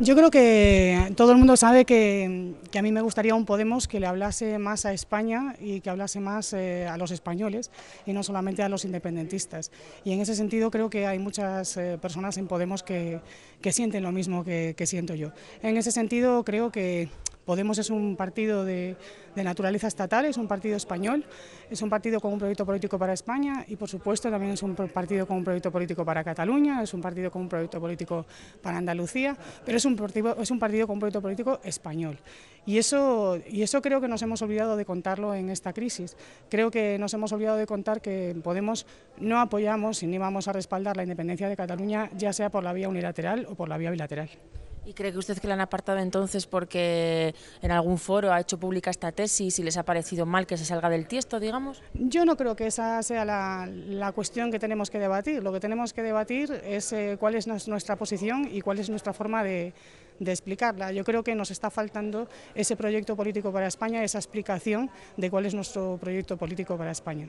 Yo creo que todo el mundo sabe que, a mí me gustaría un Podemos que le hablase más a España y que hablase más eh, a los españoles y no solamente a los independentistas. Y en ese sentido creo que hay muchas eh, personas en Podemos que, sienten lo mismo que siento yo. En ese sentido creo que Podemos es un partido de, naturaleza estatal, es un partido español, es un partido con un proyecto político para España y por supuesto también es un partido con un proyecto político para Cataluña, es un partido con un proyecto político para Andalucía, pero es un partido, con un proyecto político español. Y eso, y eso creo que nos hemos olvidado de contarlo en esta crisis. Creo que nos hemos olvidado de contar que Podemos no apoyamos ni vamos a respaldar la independencia de Cataluña, ya sea por la vía unilateral o por la vía bilateral. ¿Y cree que usted que la han apartado entonces porque en algún foro ha hecho pública esta tesis y les ha parecido mal que se salga del tiesto, digamos? Yo no creo que esa sea la, cuestión que tenemos que debatir. Lo que tenemos que debatir es eh, cuál es nuestra posición y cuál es nuestra forma de, de explicarla. Yo creo que nos está faltando ese proyecto político para España, esa explicación de cuál es nuestro proyecto político para España.